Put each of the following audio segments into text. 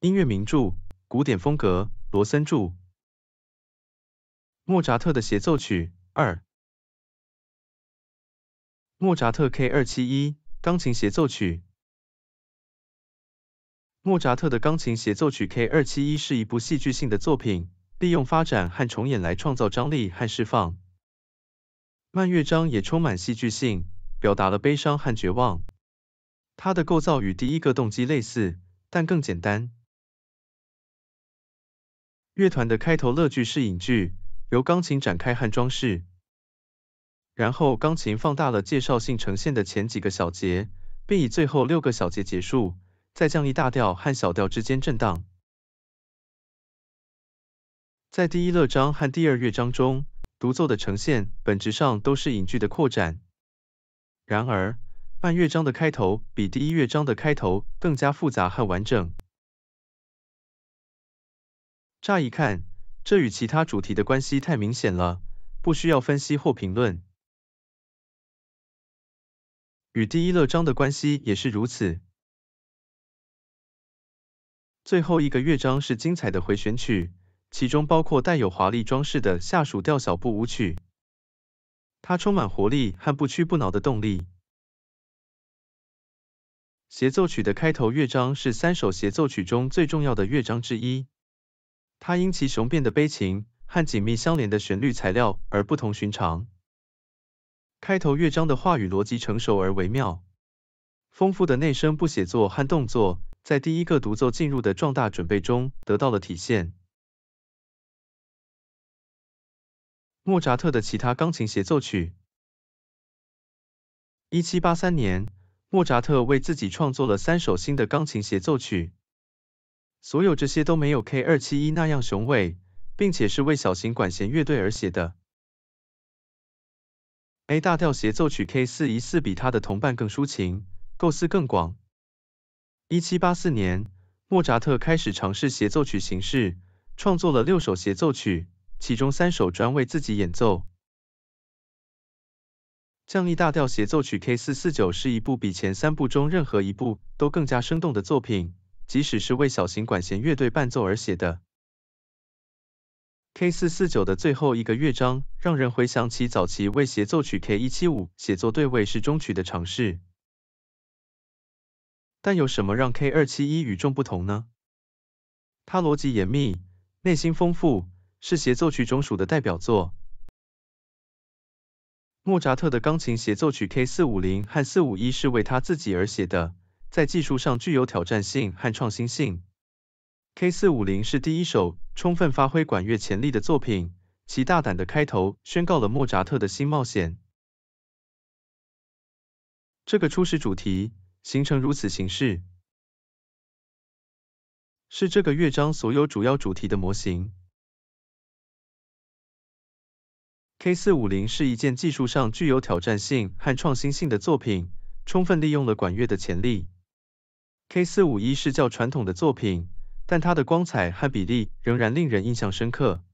音乐名著，古典风格，罗森柱，莫扎特的协奏曲二，莫扎特 K271 钢琴协奏曲。莫扎特的钢琴协奏曲 K271 是一部戏剧性的作品，利用发展和重演来创造张力和释放。慢乐章也充满戏剧性，表达了悲伤和绝望。它的构造与第一个动机类似，但更简单。乐团的开头乐句是引句，由钢琴展开和装饰。然后钢琴放大了介绍性呈现的前几个小节，并以最后六个小节结束，再降一大调和小调之间震荡。在第一乐章和第二乐章中，独奏的呈现本质上都是引句的扩展。然而，半乐章的开头比第一乐章的开头更加复杂和完整。乍一看，这与其他主题的关系太明显了，不需要分析或评论。与第一乐章的关系也是如此。最后一个乐章是精彩的回旋曲，其中包括带有华丽装饰的下属调小步舞曲，它充满活力和不屈不挠的动力。协奏曲的开头乐章是三首协奏曲中最重要的乐章之一。它因其雄辩的悲情和紧密相连的旋律材料而不同寻常。开头乐章的话语逻辑成熟而微妙，丰富的内声部写作和动作在第一个独奏进入的壮大准备中得到了体现。莫扎特的其他钢琴协奏曲。1783年，莫扎特为自己创作了三首新的钢琴协奏曲。所有这些都没有 K.271 那样雄伟，并且是为小型管弦乐队而写的。A 大调协奏曲 K.414 比他的同伴更抒情，构思更广。1784年，莫扎特开始尝试协奏曲形式，创作了六首协奏曲，其中三首专为自己演奏。降 E 大调协奏曲 K.449 是一部比前三部中任何一部都更加生动的作品。即使是为小型管弦乐队伴奏而写的 K449 的最后一个乐章，让人回想起早期为协奏曲 K175 写作对位式中曲的尝试。但有什么让 K271 与众不同呢？它逻辑严密，内心丰富，是协奏曲中属的代表作。莫扎特的钢琴协奏曲 K450 和451是为他自己而写的。在技术上具有挑战性和创新性。K.450 是第一首充分发挥管乐潜力的作品，其大胆的开头宣告了莫扎特的新冒险。这个初始主题形成如此形式，是这个乐章所有主要主题的模型。K.450 是一件技术上具有挑战性和创新性的作品，充分利用了管乐的潜力。K451 是较传统的作品，但它的光彩和比例仍然令人印象深刻。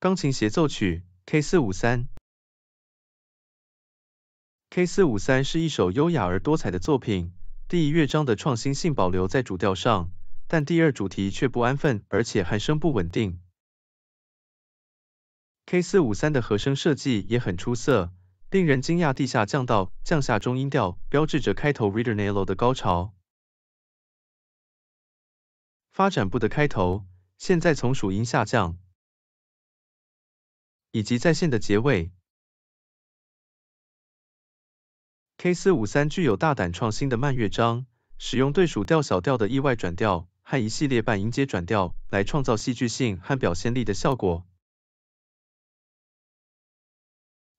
钢琴协奏曲 K453，K453 是一首优雅而多彩的作品。第一乐章的创新性保留在主调上，但第二主题却不安分，而且和声不稳定。K453 的和声设计也很出色。令人惊讶地下降到降下中音调，标志着开头 ritornello 的高潮。发展部的开头现在从属音下降，以及在线的结尾。K 四五三具有大胆创新的慢乐章，使用对属调小调的意外转调和一系列半音阶转调来创造戏剧性和表现力的效果。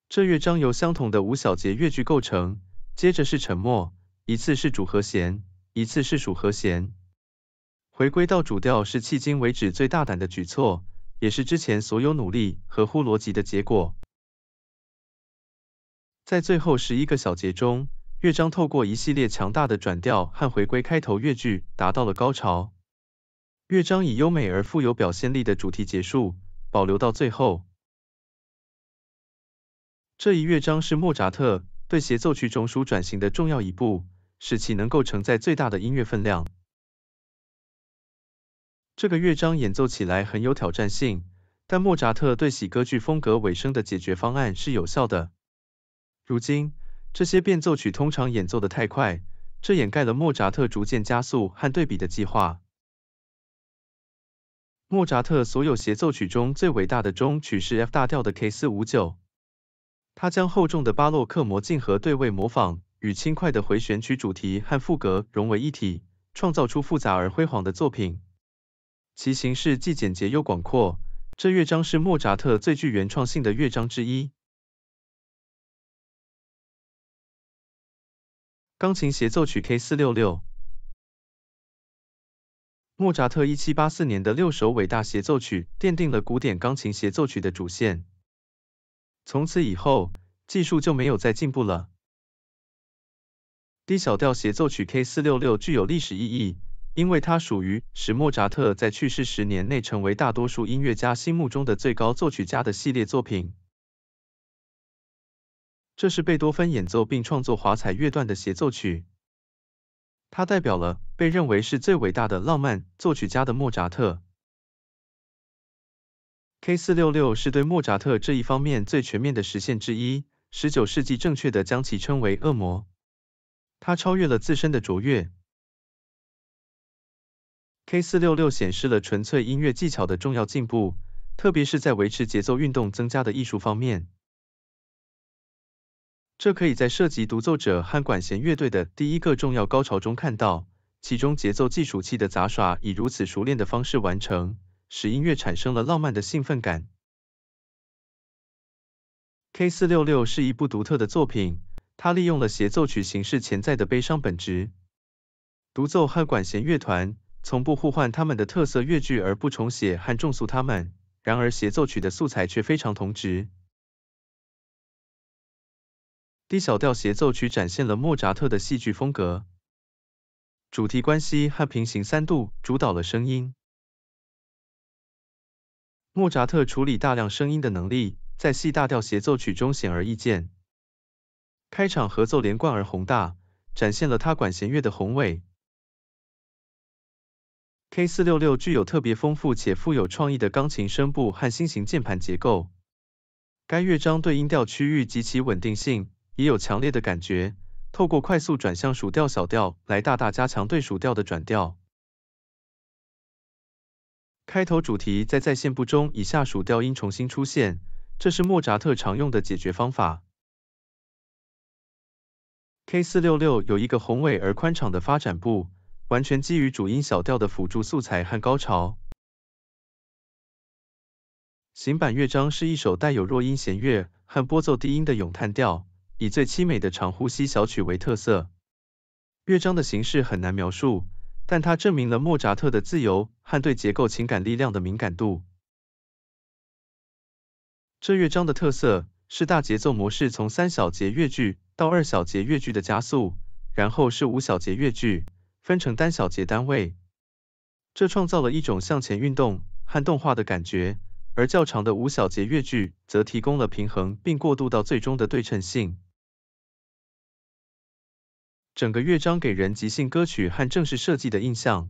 这乐章由相同的五小节乐句构成，接着是沉默，一次是主和弦，一次是属和弦。回归到主调是迄今为止最大胆的举措，也是之前所有努力合乎逻辑的结果。在最后十一个小节中，乐章透过一系列强大的转调和回归开头乐句，达到了高潮。乐章以优美而富有表现力的主题结束，保留到最后。这一乐章是莫扎特对协奏曲中枢转型的重要一步，使其能够承载最大的音乐分量。这个乐章演奏起来很有挑战性，但莫扎特对喜歌剧风格尾声的解决方案是有效的。如今，这些变奏曲通常演奏得太快，这掩盖了莫扎特逐渐加速和对比的计划。莫扎特所有协奏曲中最伟大的中曲是 F 大调的 K 459。他将厚重的巴洛克魔镜和对位模仿与轻快的回旋曲主题和赋格融为一体，创造出复杂而辉煌的作品。其形式既简洁又广阔，这乐章是莫扎特最具原创性的乐章之一。钢琴协奏曲 K466，莫扎特1784年的六首伟大协奏曲奠定了古典钢琴协奏曲的主线。从此以后，技术就没有再进步了。低小调协奏曲 K 466具有历史意义，因为它属于使莫扎特在去世十年内成为大多数音乐家心目中的最高作曲家的系列作品。这是贝多芬演奏并创作华彩乐段的协奏曲，它代表了被认为是最伟大的浪漫作曲家的莫扎特。K 466是对莫扎特这一方面最全面的实现之一。19世纪正确的将其称为恶魔。它超越了自身的卓越。K 466显示了纯粹音乐技巧的重要进步，特别是在维持节奏运动增加的艺术方面。这可以在涉及独奏者和管弦乐队的第一个重要高潮中看到，其中节奏计数器的杂耍以如此熟练的方式完成。使音乐产生了浪漫的兴奋感。K.466 是一部独特的作品，它利用了协奏曲形式潜在的悲伤本质。独奏和管弦乐团从不互换他们的特色乐句而不重写和重塑他们，然而协奏曲的素材却非常同质。D 小调协奏曲展现了莫扎特的戏剧风格，主题关系和平行三度主导了声音。莫扎特处理大量声音的能力，在 C 大调协奏曲中显而易见。开场合奏连贯而宏大，展现了他管弦乐的宏伟。K.466 具有特别丰富且富有创意的钢琴声部和新型键盘结构。该乐章对音调区域及其稳定性也有强烈的感觉，透过快速转向属调小调来大大加强对属调的转调。开头主题在在线部中以下属调音重新出现，这是莫扎特常用的解决方法。K.466 有一个宏伟而宽敞的发展部，完全基于主音小调的辅助素材和高潮。型版乐章是一首带有弱音弦乐和拨奏低音的咏叹调，以最凄美的长呼吸小曲为特色。乐章的形式很难描述。但它证明了莫扎特的自由和对结构情感力量的敏感度。这乐章的特色是大节奏模式从三小节乐句到二小节乐句的加速，然后是五小节乐句分成单小节单位。这创造了一种向前运动和动画的感觉，而较长的五小节乐句则提供了平衡并过渡到最终的对称性。整个乐章给人即兴歌曲和正式设计的印象。